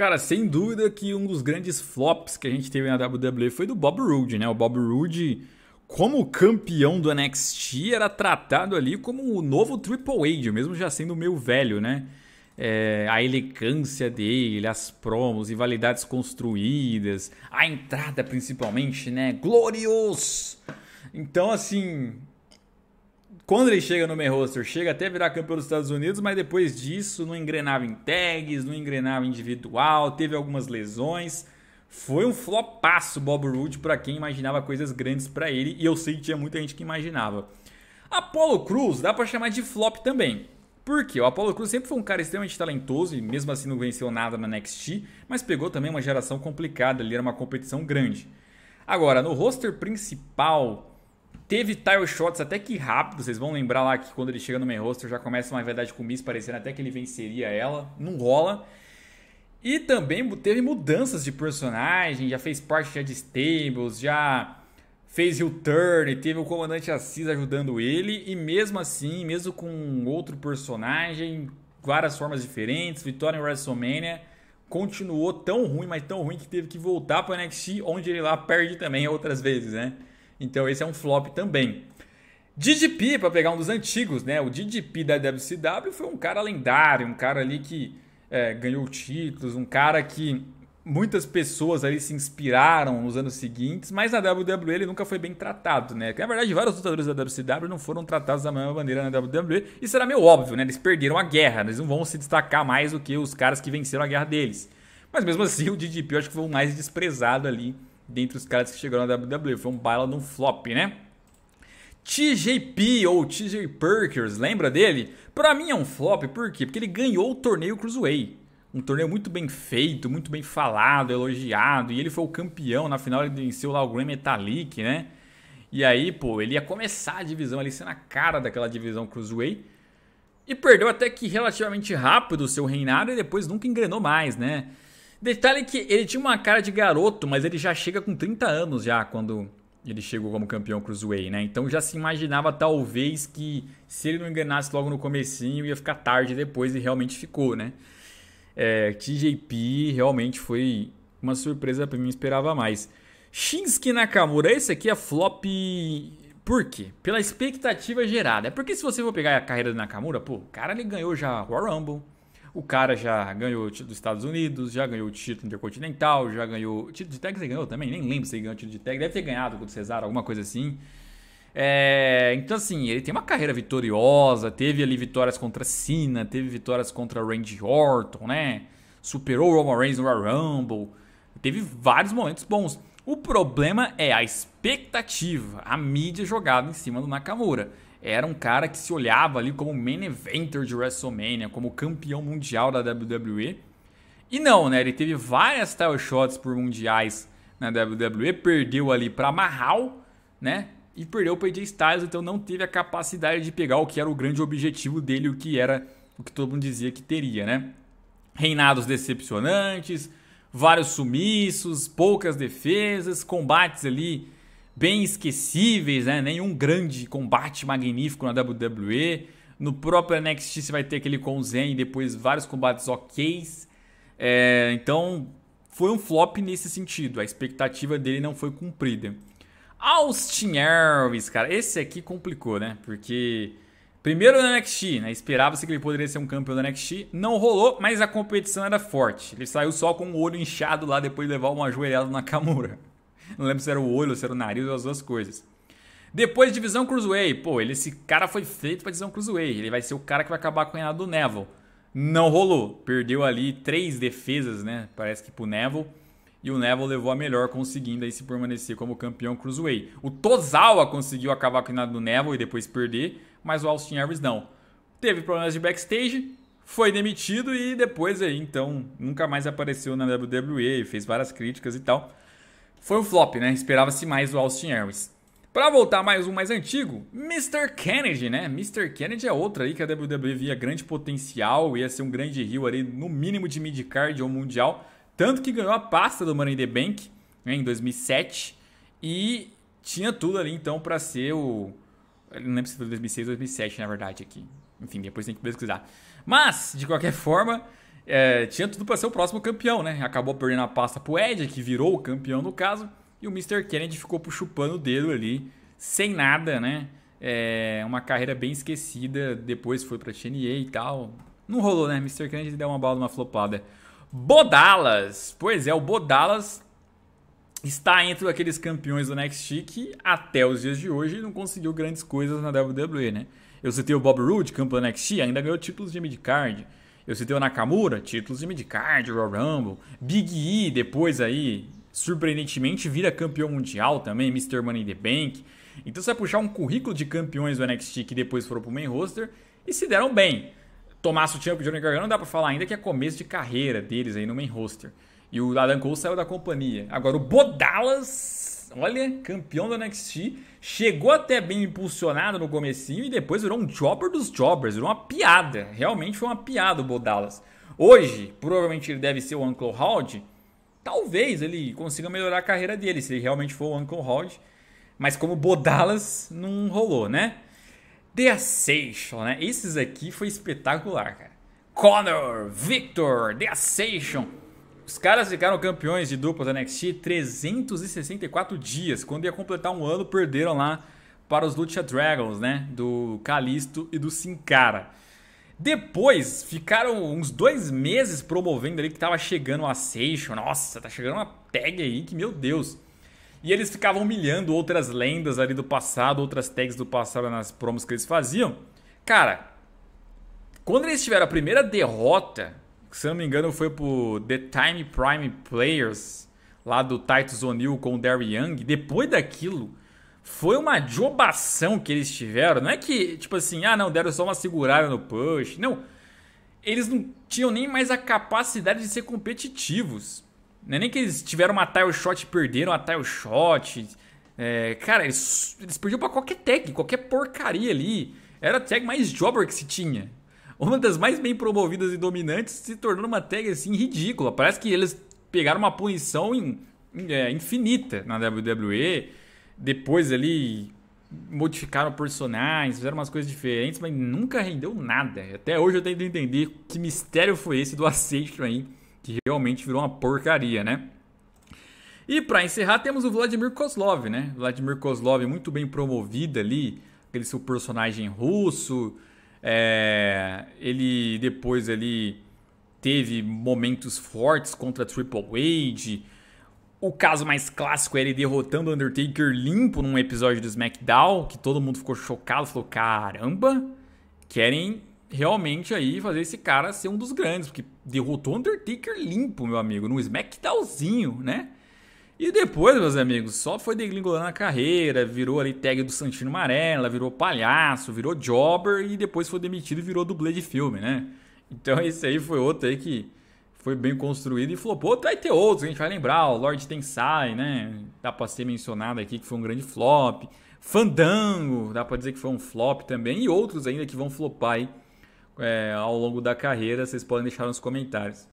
Cara, sem dúvida que um dos grandes flops que a gente teve na WWE foi do Bob Roode, né? O Bob Roode, como campeão do NXT, era tratado ali como o novo Triple H, mesmo já sendo meio velho, né? É, a elegância dele, as promos, rivalidades construídas, a entrada principalmente, né? Glorioso! Então, assim, quando ele chega no main roster, chega até virar campeão dos Estados Unidos, mas depois disso não engrenava em tags, não engrenava individual, teve algumas lesões. Foi um flopaço Bob Roode para quem imaginava coisas grandes para ele, e eu sei que tinha muita gente que imaginava. Apollo Cruz dá para chamar de flop também. Porque o Apollo Cruz sempre foi um cara extremamente talentoso e mesmo assim não venceu nada na NXT, mas pegou também uma geração complicada, ali era uma competição grande. Agora, no roster principal, Teve tile shots até que rápido, vocês vão lembrar lá que quando ele chega no main roster já começa uma verdade com o Miss parecendo até que ele venceria ela, não rola. E também teve mudanças de personagem, já fez parte já de stables, já fez heel turn, teve o comandante Assis ajudando ele e mesmo assim, mesmo com outro personagem, várias formas diferentes, vitória em WrestleMania, continuou tão ruim, mas tão ruim que teve que voltar para NXT, onde ele lá perde também outras vezes, né? Então esse é um flop também. DDP, para pegar um dos antigos, né? O DDP da WCW foi um cara lendário, um cara ali que é, ganhou títulos, um cara que muitas pessoas ali se inspiraram nos anos seguintes, mas na WWE ele nunca foi bem tratado, né? Na verdade, vários lutadores da WCW não foram tratados da mesma maneira na WWE. Isso era meio óbvio, né? Eles perderam a guerra, eles não vão se destacar mais do que os caras que venceram a guerra deles. Mas mesmo assim, o DDP eu acho que foi o mais desprezado ali dentre os caras que chegaram na WWE. Foi um baila de um flop, né? TJP ou TJ Perkers, lembra dele? Para mim é um flop, por quê? Porque ele ganhou o torneio Cruiserweight. Um torneio muito bem feito, muito bem falado, elogiado. E ele foi o campeão. Na final ele venceu lá o Graham Metalik, né? E aí, pô, ele ia começar a divisão ali, sendo a cara daquela divisão Cruiserweight. E perdeu até que relativamente rápido o seu reinado e depois nunca engrenou mais, né? Detalhe que ele tinha uma cara de garoto, mas ele já chega com 30 anos já quando ele chegou como campeão Cruiserweight, né? Então já se imaginava talvez que se ele não enganasse logo no comecinho ia ficar tarde depois e realmente ficou, né? É, TJP realmente foi uma surpresa para mim, esperava mais. Shinsuke Nakamura, esse aqui é flop por quê? Pela expectativa gerada. É porque se você for pegar a carreira do Nakamura, pô, o cara ele ganhou já War Rumble, o cara já ganhou o título dos Estados Unidos, já ganhou o título intercontinental, já ganhou. Título de tag você ganhou também? Nem lembro se ele ganhou título de tag. Deve ter ganhado contra o Cesaro, alguma coisa assim. É, então, assim, ele tem uma carreira vitoriosa. Teve ali vitórias contra Cena, teve vitórias contra Randy Orton, né? Superou o Roman Reigns no Royal Rumble. Teve vários momentos bons. O problema é a expectativa, a mídia jogada em cima do Nakamura era um cara que se olhava ali como main eventer de WrestleMania, como campeão mundial da WWE. E não, né? Ele teve várias title shots por mundiais na WWE, perdeu ali para Marral, né? E perdeu para AJ Styles, então não teve a capacidade de pegar o que era o grande objetivo dele, o que era o que todo mundo dizia que teria, né? Reinados decepcionantes, vários sumiços, poucas defesas, combates ali bem esquecíveis, né? Nenhum grande combate magnífico na WWE. No próprio NXT você vai ter aquele com Zen e depois vários combates ok's. É, então foi um flop nesse sentido. A expectativa dele não foi cumprida. Austin Aries, cara, esse aqui complicou, né? Porque primeiro no NXT, né? Esperava-se que ele poderia ser um campeão do NXT, não rolou, mas a competição era forte. Ele saiu só com o olho inchado lá depois de levar uma joelhada na Kamura. Não lembro se era o olho, se era o nariz ou as duas coisas. Depois, divisão Cruiserweight. Pô, ele, esse cara foi feito pra divisão Cruiserweight. Ele vai ser o cara que vai acabar com a reinado do Neville. Não rolou. Perdeu ali três defesas, né? Parece que pro Neville. E o Neville levou a melhor, conseguindo aí se permanecer como campeão Cruiserweight. O Tozawa conseguiu acabar com a reinado do Neville e depois perder, mas o Austin Harris não. Teve problemas de backstage, foi demitido e depois aí, então, nunca mais apareceu na WWE, fez várias críticas e tal. Foi um flop, né? Esperava-se mais o Austin Airways. Para voltar mais um mais antigo, Mr. Kennedy, né? Mr. Kennedy é outra aí que a WWE via grande potencial, ia ser um grande rio ali, no mínimo de midcard ou mundial, tanto que ganhou a pasta do Money in the Bank né, em 2007 e tinha tudo ali então para ser o. Eu não lembro se foi 2006 ou 2007, na verdade, aqui. Enfim, depois tem que pesquisar. Mas, de qualquer forma, é, tinha tudo para ser o próximo campeão, né? Acabou perdendo a pasta pro Ed, que virou o campeão no caso, e o Mr. Kennedy ficou chupando o dedo ali, sem nada, né? É, uma carreira bem esquecida, depois foi pra TNA e tal. Não rolou, né? Mr. Kennedy deu uma bala uma flopada. Bodalas! Pois é, o Bodalas está entre aqueles campeões do NXT que até os dias de hoje não conseguiu grandes coisas na WWE, né? Eu citei o Bob Roode, campeão do NXT, ainda ganhou títulos de midcard. card eu citei o Nakamura, títulos de midcard, Royal Rumble, Big E depois aí, surpreendentemente vira campeão mundial também, Mr. Money in the Bank. Então você vai puxar um currículo de campeões do NXT que depois foram pro main roster e se deram bem. Tomás o Champ e Johnny Gargano não dá pra falar ainda que é começo de carreira deles aí no main roster. E o Adam Cole saiu da companhia. Agora o Bodalas olha, campeão da NXT, chegou até bem impulsionado no comecinho e depois virou um chopper dos choppers, virou uma piada, realmente foi uma piada o Bo Dallas. Hoje, provavelmente ele deve ser o Uncle Howdy, talvez ele consiga melhorar a carreira dele, se ele realmente for o Uncle Howdy, mas como Bo Dallas, não rolou, né? The Ascension, né? Esses aqui foi espetacular, cara. Connor, Victor, The Ascension... Os caras ficaram campeões de duplas da NXT 364 dias. Quando ia completar um ano, perderam lá para os Lucha Dragons, né? Do Calisto e do Sin Cara. Depois ficaram uns dois meses promovendo ali que tava chegando a Seixo. Nossa, tá chegando uma tag aí que, meu Deus. E eles ficavam humilhando outras lendas ali do passado, outras tags do passado nas promos que eles faziam. Cara, quando eles tiveram a primeira derrota se não me engano foi pro The Time Prime Players, lá do Titus O'Neill com o Darry Young. Depois daquilo, foi uma jobação que eles tiveram. Não é que, tipo assim, ah não, deram só uma segurada no push. Não. Eles não tinham nem mais a capacidade de ser competitivos. Não é nem que eles tiveram uma tile shot e perderam a tile shot. É, cara, eles, eles perdiam pra qualquer tag, qualquer porcaria ali. Era a tag mais jobber que se tinha uma das mais bem promovidas e dominantes, se tornando uma tag assim ridícula. Parece que eles pegaram uma punição é, infinita na WWE. Depois ali modificaram personagens, fizeram umas coisas diferentes, mas nunca rendeu nada. Até hoje eu tento entender que mistério foi esse do aceito aí, que realmente virou uma porcaria, né? E para encerrar, temos o Vladimir Kozlov, né? Vladimir Kozlov muito bem promovido ali, aquele seu personagem russo, é, ele depois ele teve momentos fortes contra Triple H. O caso mais clássico é ele derrotando Undertaker limpo num episódio do SmackDown, que todo mundo ficou chocado, falou: caramba, querem realmente aí fazer esse cara ser um dos grandes, porque derrotou Undertaker limpo, meu amigo, num SmackDownzinho, né? E depois, meus amigos, só foi deglingolando a carreira, virou ali tag do Santino Amarela, virou palhaço, virou jobber e depois foi demitido e virou dublê de filme, né? Então esse aí foi outro aí que foi bem construído e flopou. Vai ter outros, a gente vai lembrar, o Lord Tensai, né? Dá pra ser mencionado aqui que foi um grande flop. Fandango, dá pra dizer que foi um flop também. E outros ainda que vão flopar aí é, ao longo da carreira, vocês podem deixar nos comentários.